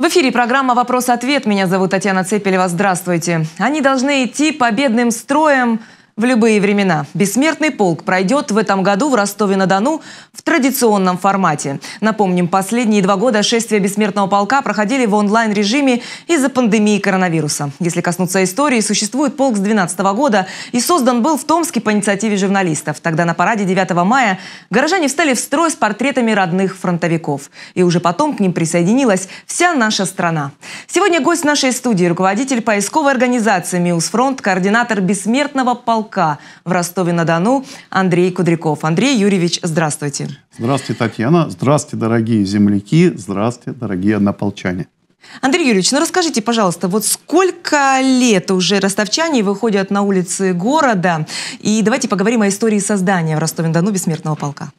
В эфире программа «Вопрос-ответ». Меня зовут Татьяна Цепелева. Здравствуйте. Они должны идти победным строем в любые времена «Бессмертный полк» пройдет в этом году в Ростове-на-Дону в традиционном формате. Напомним, последние два года шествия «Бессмертного полка» проходили в онлайн-режиме из-за пандемии коронавируса. Если коснуться истории, существует полк с 2012 года и создан был в Томске по инициативе журналистов. Тогда на параде 9 мая горожане встали в строй с портретами родных фронтовиков. И уже потом к ним присоединилась вся наша страна. Сегодня гость нашей студии – руководитель поисковой организации «Миусфронт», координатор «Бессмертного полка» ЛК в Ростове-на-Дону Андрей Кудряков. Андрей Юрьевич, здравствуйте. Здравствуйте, Татьяна. Здравствуйте, дорогие земляки. Здравствуйте, дорогие однополчане. Андрей Юрьевич, ну расскажите, пожалуйста, вот сколько лет уже ростовчане выходят на улицы города? И давайте поговорим о истории создания в Ростове-на-Дону бессмертного полка.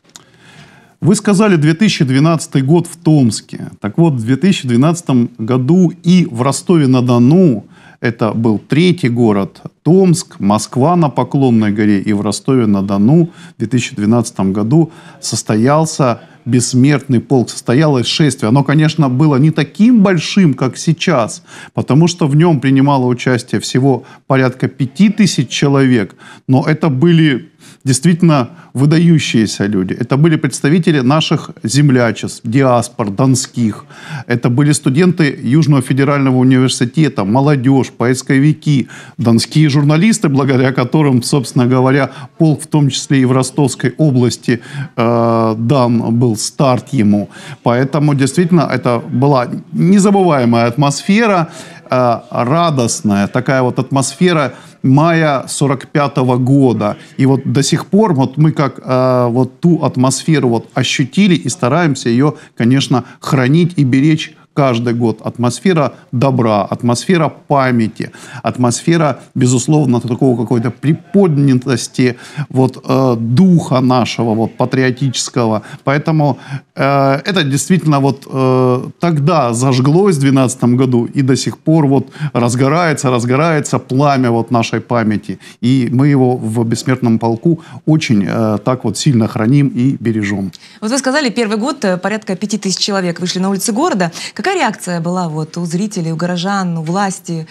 Вы сказали 2012 год в Томске. Так вот, в 2012 году и в Ростове-на-Дону, это был третий город, Томск, Москва на Поклонной горе и в Ростове-на-Дону в 2012 году состоялся бессмертный полк, состоялось шествие. Оно, конечно, было не таким большим, как сейчас, потому что в нем принимало участие всего порядка пяти тысяч человек, но это были действительно выдающиеся люди. Это были представители наших землячеств, диаспор, донских. Это были студенты Южного федерального университета, молодежь, поисковики, донские журналисты журналисты, благодаря которым, собственно говоря, полк, в том числе и в Ростовской области, э, дан был старт ему. Поэтому, действительно, это была незабываемая атмосфера, э, радостная, такая вот атмосфера мая 45 -го года. И вот до сих пор вот мы как э, вот ту атмосферу вот ощутили и стараемся ее, конечно, хранить и беречь каждый год. Атмосфера добра, атмосфера памяти, атмосфера, безусловно, такого какой-то приподнятости вот, э, духа нашего вот, патриотического. Поэтому э, это действительно вот э, тогда зажглось в 2012 году и до сих пор вот разгорается, разгорается пламя вот нашей памяти. И мы его в бессмертном полку очень э, так вот сильно храним и бережем. Вот вы сказали, первый год э, порядка 5000 человек вышли на улицы города. Какая реакция была вот у зрителей, у горожан, у власти?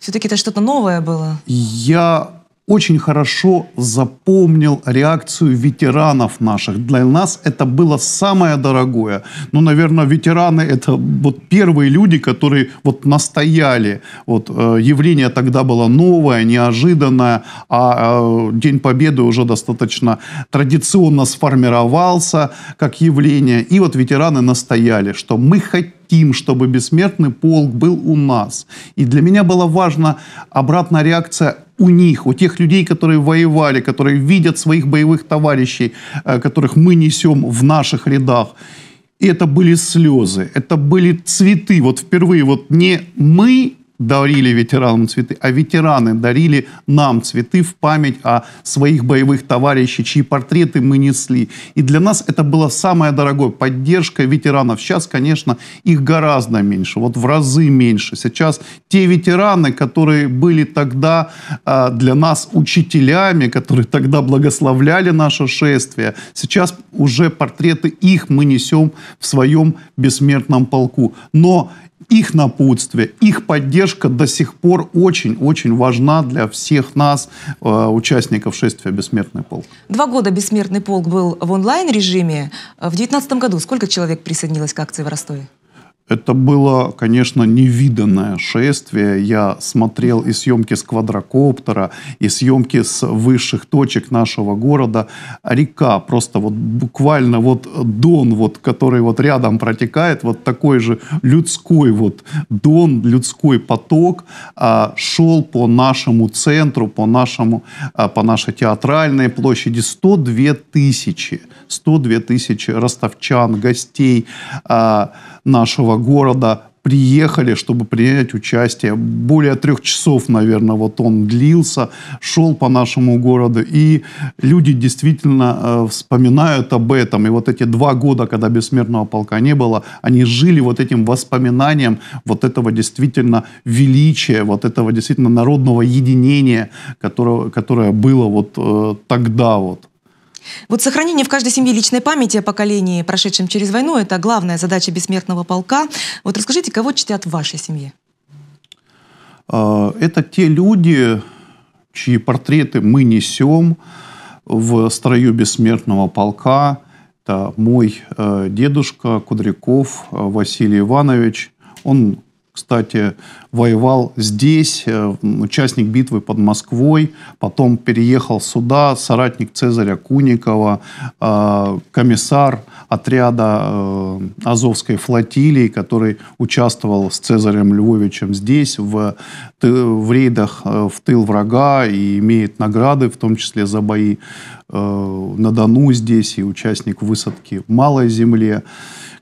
Все-таки это что-то новое было. Я очень хорошо запомнил реакцию ветеранов наших. Для нас это было самое дорогое. Ну, наверное, ветераны — это вот первые люди, которые вот настояли. Вот э, явление тогда было новое, неожиданное, а э, День Победы уже достаточно традиционно сформировался как явление. И вот ветераны настояли, что мы хотим хотим, чтобы бессмертный полк был у нас. И для меня была важна обратная реакция у них, у тех людей, которые воевали, которые видят своих боевых товарищей, э, которых мы несем в наших рядах. И это были слезы, это были цветы. Вот впервые вот не мы дарили ветеранам цветы, а ветераны дарили нам цветы в память о своих боевых товарищах, чьи портреты мы несли. И для нас это было самое дорогое. Поддержка ветеранов. Сейчас, конечно, их гораздо меньше. Вот в разы меньше. Сейчас те ветераны, которые были тогда а, для нас учителями, которые тогда благословляли наше шествие, сейчас уже портреты их мы несем в своем бессмертном полку. Но их напутствие, их поддержка до сих пор очень-очень важна для всех нас, э, участников шествия «Бессмертный полк». Два года «Бессмертный полк» был в онлайн-режиме. В 2019 году сколько человек присоединилось к акции в Ростове? Это было, конечно, невиданное шествие. Я смотрел и съемки с квадрокоптера, и съемки с высших точек нашего города. Река просто вот буквально вот Дон, вот, который вот рядом протекает, вот такой же людской вот Дон, людской поток а, шел по нашему центру, по, нашему, а, по нашей театральной площади. 102 тысячи, 102 тысячи ростовчан, гостей, а, нашего города приехали, чтобы принять участие. Более трех часов, наверное, вот он длился, шел по нашему городу, и люди действительно э, вспоминают об этом. И вот эти два года, когда бессмертного полка не было, они жили вот этим воспоминанием вот этого действительно величия, вот этого действительно народного единения, которое, которое было вот э, тогда вот. Вот сохранение в каждой семье личной памяти о поколении, прошедшем через войну, это главная задача бессмертного полка. Вот расскажите, кого чтят в вашей семье? А, это те люди, чьи портреты мы несем в строю бессмертного полка. Это мой э, дедушка Кудряков э, Василий Иванович. Он кстати, воевал здесь, э, участник битвы под Москвой, потом переехал сюда, соратник Цезаря Куникова, э, комиссар отряда э, Азовской флотилии, который участвовал с Цезарем Львовичем здесь, в, в рейдах в тыл врага и имеет награды, в том числе за бои на Дону здесь и участник высадки в Малой Земле.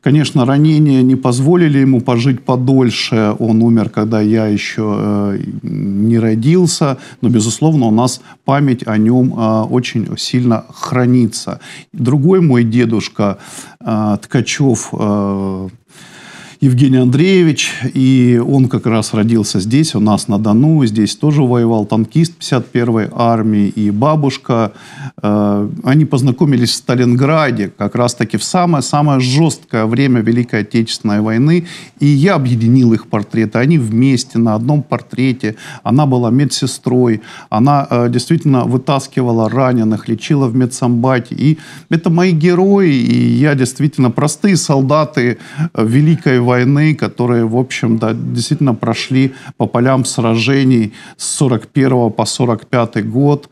Конечно, ранения не позволили ему пожить подольше. Он умер, когда я еще э, не родился. Но, безусловно, у нас память о нем э, очень сильно хранится. Другой мой дедушка э, Ткачев Евгений Андреевич, и он как раз родился здесь, у нас на Дону, здесь тоже воевал танкист 51-й армии и бабушка. Э, они познакомились в Сталинграде, как раз-таки в самое-самое жесткое время Великой Отечественной войны, и я объединил их портреты. Они вместе на одном портрете, она была медсестрой, она э, действительно вытаскивала раненых, лечила в медсамбате, и это мои герои, и я действительно простые солдаты э, Великой войны, войны, которые, в общем, да, действительно прошли по полям сражений с 41 по 45 год.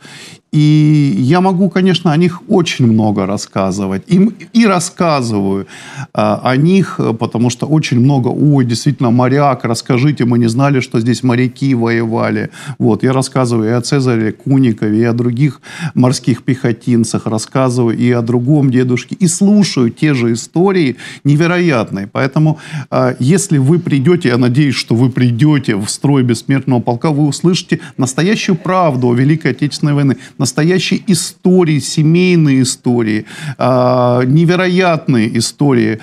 И я могу, конечно, о них очень много рассказывать. Им и рассказываю а, о них, потому что очень много, ой, действительно, моряк, расскажите, мы не знали, что здесь моряки воевали. Вот, я рассказываю и о Цезаре Куникове, и о других морских пехотинцах, рассказываю и о другом дедушке, и слушаю те же истории невероятные. Поэтому, а, если вы придете, я надеюсь, что вы придете в строй бессмертного полка, вы услышите настоящую правду о Великой Отечественной войне настоящие истории, семейные истории, а, невероятные истории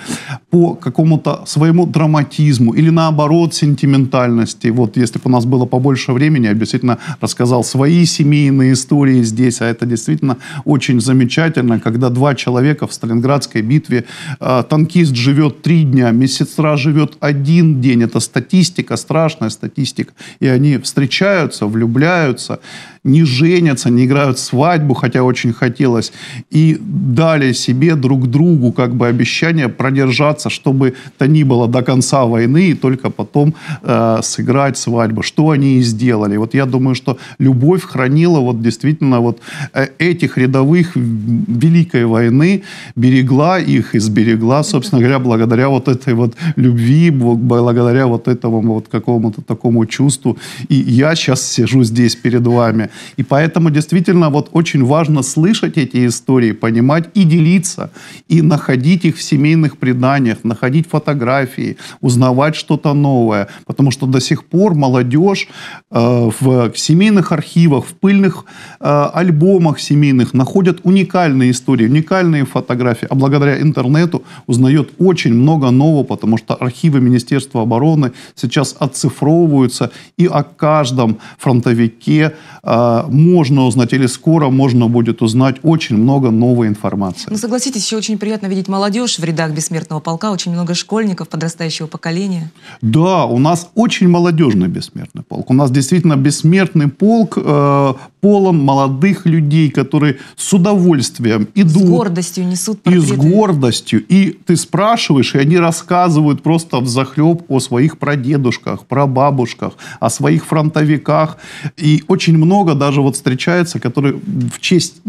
по какому-то своему драматизму или наоборот сентиментальности. Вот если бы у нас было побольше времени, я бы действительно рассказал свои семейные истории здесь, а это действительно очень замечательно, когда два человека в Сталинградской битве, а, танкист живет три дня, медсестра живет один день, это статистика, страшная статистика, и они встречаются, влюбляются, не женятся, не играют свадьбу, хотя очень хотелось, и дали себе друг другу как бы обещание продержаться, чтобы то ни было до конца войны, и только потом э, сыграть свадьбу. Что они и сделали. Вот я думаю, что любовь хранила вот действительно вот э, этих рядовых Великой войны, берегла их и сберегла, собственно говоря, благодаря вот этой вот любви, благодаря вот этому вот какому-то такому чувству. И я сейчас сижу здесь перед вами, и поэтому действительно вот очень важно слышать эти истории, понимать и делиться, и находить их в семейных преданиях, находить фотографии, узнавать что-то новое. Потому что до сих пор молодежь э, в семейных архивах, в пыльных э, альбомах семейных находят уникальные истории, уникальные фотографии. А благодаря интернету узнает очень много нового, потому что архивы Министерства обороны сейчас отцифровываются и о каждом фронтовике э, а, можно узнать, или скоро можно будет узнать очень много новой информации. Ну, согласитесь, еще очень приятно видеть молодежь в рядах бессмертного полка, очень много школьников подрастающего поколения. Да, у нас очень молодежный бессмертный полк. У нас действительно бессмертный полк э, полон молодых людей, которые с удовольствием идут. С гордостью несут портреты. И с гордостью. И ты спрашиваешь, и они рассказывают просто в захлеб о своих прадедушках, прабабушках, о своих фронтовиках. И очень много много даже вот встречается, которые в честь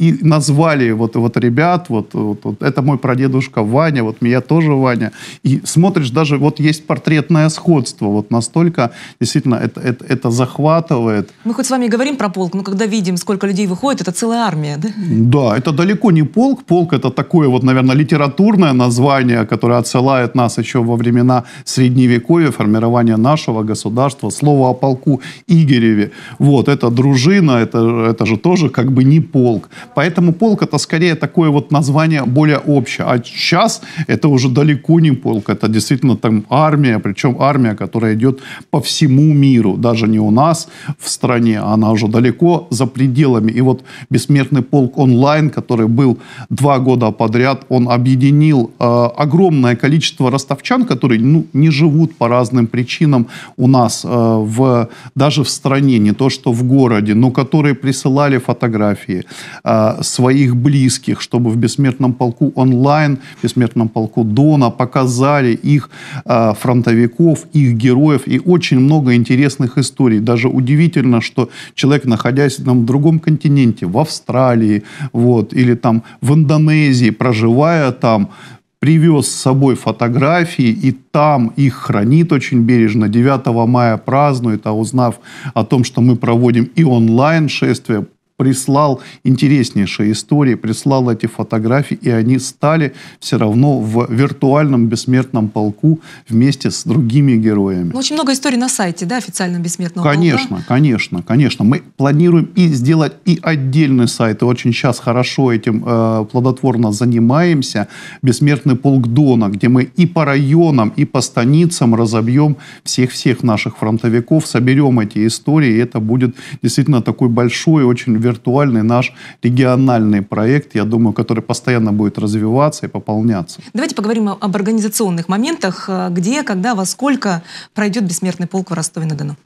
и назвали вот, вот ребят, вот, вот, вот это мой прадедушка Ваня, вот меня тоже Ваня. И смотришь, даже вот есть портретное сходство, вот настолько действительно это, это, это захватывает. Мы хоть с вами и говорим про полк, но когда видим, сколько людей выходит, это целая армия, да? Да, это далеко не полк. Полк это такое вот, наверное, литературное название, которое отсылает нас еще во времена Средневековья, формирования нашего государства, слово о полку Игореве. Вот, это друг дружина, это, это же тоже как бы не полк. Поэтому полк это скорее такое вот название более общее. А сейчас это уже далеко не полк, это действительно там армия, причем армия, которая идет по всему миру, даже не у нас в стране, а она уже далеко за пределами. И вот бессмертный полк онлайн, который был два года подряд, он объединил э, огромное количество ростовчан, которые ну, не живут по разным причинам у нас э, в, даже в стране, не то что в городе городе, но которые присылали фотографии э, своих близких, чтобы в «Бессмертном полку онлайн», в «Бессмертном полку Дона» показали их э, фронтовиков, их героев и очень много интересных историй. Даже удивительно, что человек, находясь там, в другом континенте, в Австралии вот, или там в Индонезии, проживая там, привез с собой фотографии, и там их хранит очень бережно. 9 мая празднует, а узнав о том, что мы проводим и онлайн-шествие, прислал интереснейшие истории, прислал эти фотографии, и они стали все равно в виртуальном бессмертном полку вместе с другими героями. Ну, очень много историй на сайте, да, официально бессмертного конечно, полка? Конечно, конечно, конечно. Мы планируем и сделать и отдельный сайт, и очень сейчас хорошо этим э, плодотворно занимаемся, бессмертный полк Дона, где мы и по районам, и по станицам разобьем всех-всех наших фронтовиков, соберем эти истории, и это будет действительно такой большой, очень виртуальный наш региональный проект, я думаю, который постоянно будет развиваться и пополняться. Давайте поговорим об организационных моментах. Э, где, когда, во сколько пройдет «Бессмертный полк» в Ростове-на-Дону?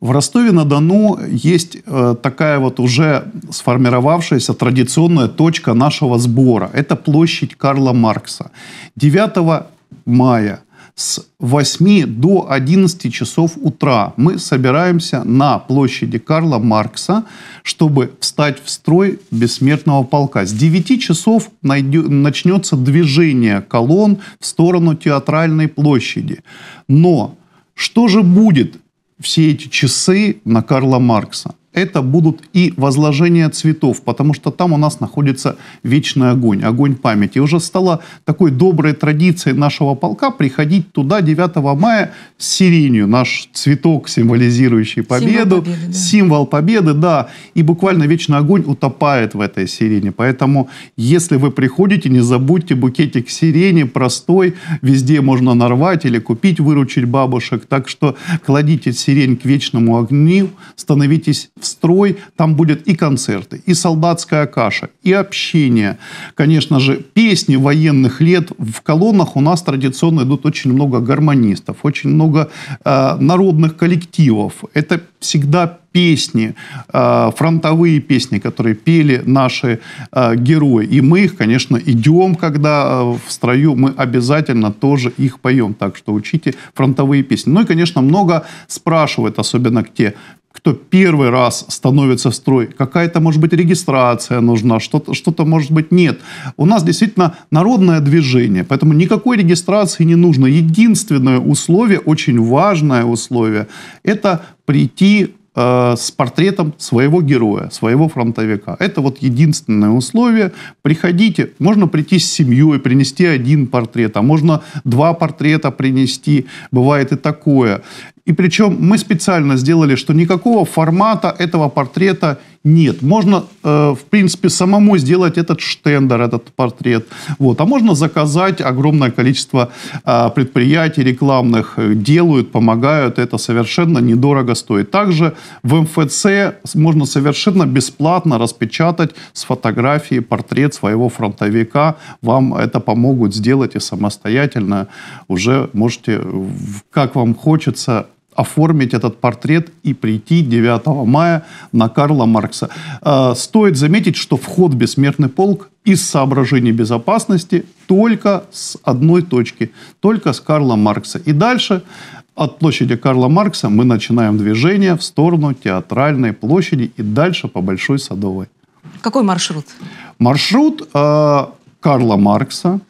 В Ростове-на-Дону есть э, такая вот уже сформировавшаяся традиционная точка нашего сбора. Это площадь Карла Маркса. 9 мая с 8 до 11 часов утра мы собираемся на площади Карла Маркса, чтобы встать в строй бессмертного полка. С 9 часов найдет, начнется движение колонн в сторону театральной площади. Но что же будет все эти часы на Карла Маркса? это будут и возложения цветов, потому что там у нас находится вечный огонь, огонь памяти. уже стала такой доброй традицией нашего полка приходить туда 9 мая с сиренью, наш цветок, символизирующий победу, символ победы, да. Символ победы, да. И буквально вечный огонь утопает в этой сирене. Поэтому, если вы приходите, не забудьте букетик сирени, простой, везде можно нарвать или купить, выручить бабушек. Так что кладите сирень к вечному огню, становитесь в строй, там будет и концерты, и солдатская каша, и общение. Конечно же, песни военных лет в колоннах у нас традиционно идут очень много гармонистов, очень много э, народных коллективов. Это всегда песни, э, фронтовые песни, которые пели наши э, герои. И мы их, конечно, идем, когда э, в строю, мы обязательно тоже их поем. Так что учите фронтовые песни. Ну и, конечно, много спрашивают, особенно те кто первый раз становится в строй, какая-то, может быть, регистрация нужна, что-то, что-то, может быть, нет. У нас действительно народное движение, поэтому никакой регистрации не нужно. Единственное условие, очень важное условие, это прийти Э, с портретом своего героя, своего фронтовика. Это вот единственное условие. Приходите, можно прийти с семьей, принести один портрет, а можно два портрета принести, бывает и такое. И причем мы специально сделали, что никакого формата этого портрета нет. Можно, э, в принципе, самому сделать этот штендер, этот портрет. Вот. А можно заказать огромное количество э, предприятий рекламных, э, делают, помогают. Это совершенно недорого стоит. Также в МФЦ можно совершенно бесплатно распечатать с фотографии портрет своего фронтовика. Вам это помогут сделать и самостоятельно. Уже можете, как вам хочется, оформить этот портрет и прийти 9 мая на Карла Маркса. А, стоит заметить, что вход в бессмертный полк из соображений безопасности только с одной точки, только с Карла Маркса. И дальше от площади Карла Маркса мы начинаем движение в сторону театральной площади и дальше по Большой Садовой. Какой маршрут? Маршрут э, Карла Маркса,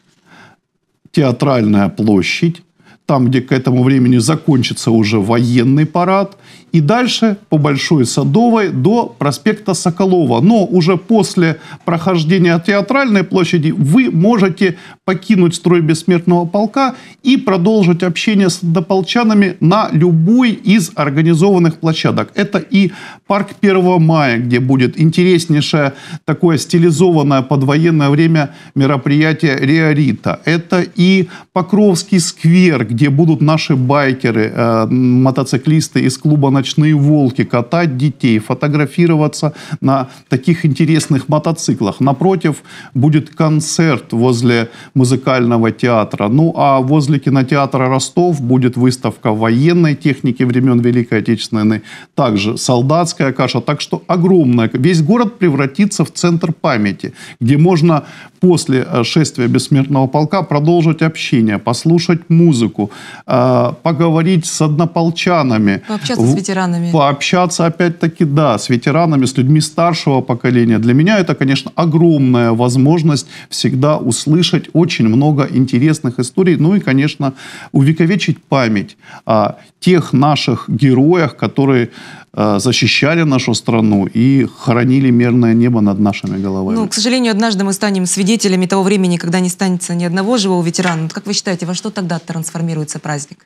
театральная площадь, там, где к этому времени закончится уже военный парад, и дальше по Большой Садовой до проспекта Соколова. Но уже после прохождения Театральной площади вы можете покинуть строй бессмертного полка и продолжить общение с дополчанами на любой из организованных площадок. Это и парк 1 мая, где будет интереснейшее такое стилизованное под военное время мероприятие Реорита. Это и Покровский сквер, где будут наши байкеры, э, мотоциклисты из клуба «Начало» ночные волки, катать детей, фотографироваться на таких интересных мотоциклах. Напротив будет концерт возле музыкального театра. Ну а возле кинотеатра Ростов будет выставка военной техники времен Великой Отечественной, также солдатская каша. Так что огромная. Весь город превратится в центр памяти, где можно после э, шествия бессмертного полка продолжить общение, послушать музыку, э, поговорить с однополчанами. Пообщаться с ветеранами ветеранами? Пообщаться, опять-таки, да, с ветеранами, с людьми старшего поколения. Для меня это, конечно, огромная возможность всегда услышать очень много интересных историй, ну и, конечно, увековечить память о тех наших героях, которые э, защищали нашу страну и хоронили мирное небо над нашими головами. Ну, к сожалению, однажды мы станем свидетелями того времени, когда не станется ни одного живого ветерана. Как вы считаете, во что тогда трансформируется праздник?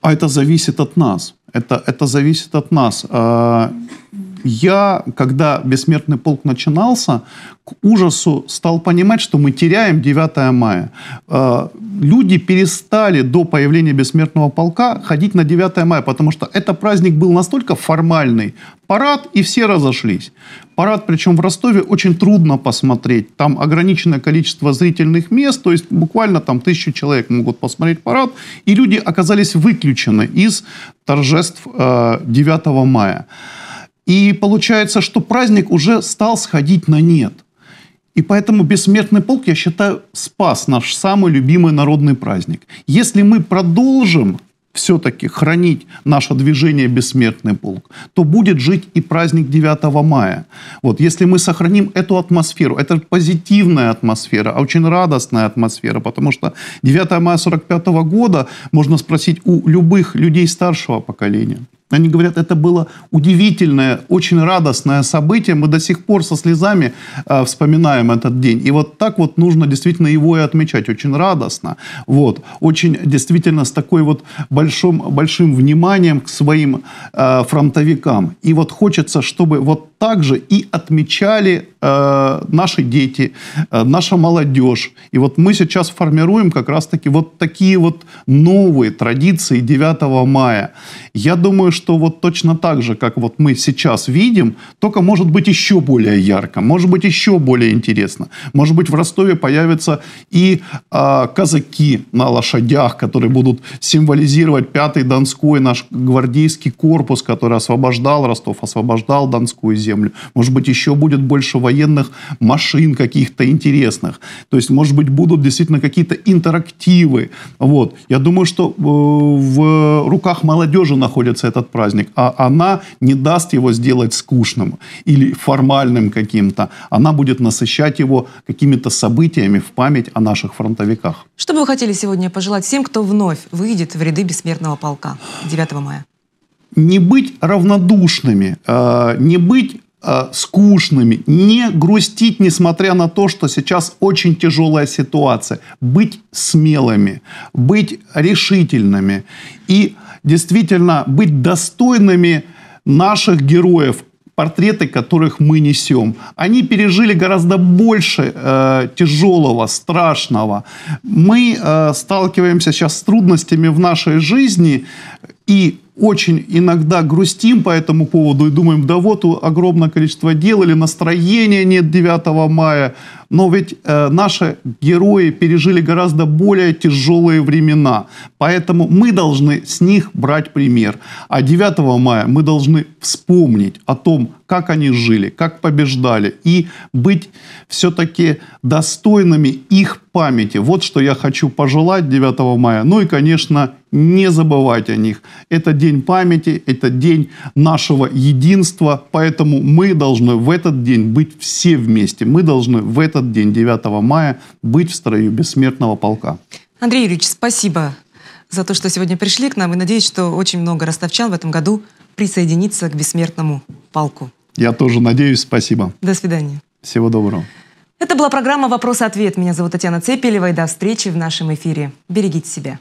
А это зависит от нас. Это, это зависит от нас. А, я, когда «Бессмертный полк» начинался, к ужасу стал понимать, что мы теряем 9 мая. Э, люди перестали до появления «Бессмертного полка» ходить на 9 мая, потому что этот праздник был настолько формальный. Парад, и все разошлись. Парад, причем в Ростове, очень трудно посмотреть. Там ограниченное количество зрительных мест, то есть буквально там тысячу человек могут посмотреть парад. И люди оказались выключены из торжеств 9 э, мая. И получается, что праздник уже стал сходить на нет. И поэтому бессмертный полк, я считаю, спас наш самый любимый народный праздник. Если мы продолжим все-таки хранить наше движение «Бессмертный полк», то будет жить и праздник 9 мая. Вот, если мы сохраним эту атмосферу, это позитивная атмосфера, а очень радостная атмосфера, потому что 9 мая 1945 года можно спросить у любых людей старшего поколения – они говорят, это было удивительное, очень радостное событие. Мы до сих пор со слезами э, вспоминаем этот день. И вот так вот нужно действительно его и отмечать. Очень радостно. Вот. Очень действительно с такой вот большим, большим вниманием к своим э, фронтовикам. И вот хочется, чтобы вот также и отмечали э, наши дети, э, наша молодежь. И вот мы сейчас формируем как раз-таки вот такие вот новые традиции 9 мая. Я думаю, что вот точно так же, как вот мы сейчас видим, только может быть еще более ярко, может быть еще более интересно. Может быть в Ростове появятся и э, казаки на лошадях, которые будут символизировать 5-й Донской, наш гвардейский корпус, который освобождал Ростов, освобождал Донскую землю землю. Может быть, еще будет больше военных машин каких-то интересных. То есть, может быть, будут действительно какие-то интерактивы. Вот. Я думаю, что э, в руках молодежи находится этот праздник, а она не даст его сделать скучным или формальным каким-то. Она будет насыщать его какими-то событиями в память о наших фронтовиках. Что бы вы хотели сегодня пожелать всем, кто вновь выйдет в ряды бессмертного полка 9 мая? не быть равнодушными, э, не быть э, скучными, не грустить, несмотря на то, что сейчас очень тяжелая ситуация. Быть смелыми, быть решительными и действительно быть достойными наших героев, портреты которых мы несем. Они пережили гораздо больше э, тяжелого, страшного. Мы э, сталкиваемся сейчас с трудностями в нашей жизни, и очень иногда грустим по этому поводу и думаем, да вот огромное количество дел или настроения нет 9 мая. Но ведь э, наши герои пережили гораздо более тяжелые времена. Поэтому мы должны с них брать пример. А 9 мая мы должны вспомнить о том, как они жили, как побеждали, и быть все-таки достойными их памяти. Вот что я хочу пожелать 9 мая. Ну и, конечно, не забывать о них. Это день памяти, это день нашего единства, поэтому мы должны в этот день быть все вместе. Мы должны в этот день, 9 мая, быть в строю бессмертного полка. Андрей Юрьевич, спасибо за то, что сегодня пришли к нам. И надеюсь, что очень много ростовчан в этом году присоединится к бессмертному полку. Я тоже надеюсь. Спасибо. До свидания. Всего доброго. Это была программа «Вопрос-ответ». Меня зовут Татьяна Цепелева. И до встречи в нашем эфире. Берегите себя.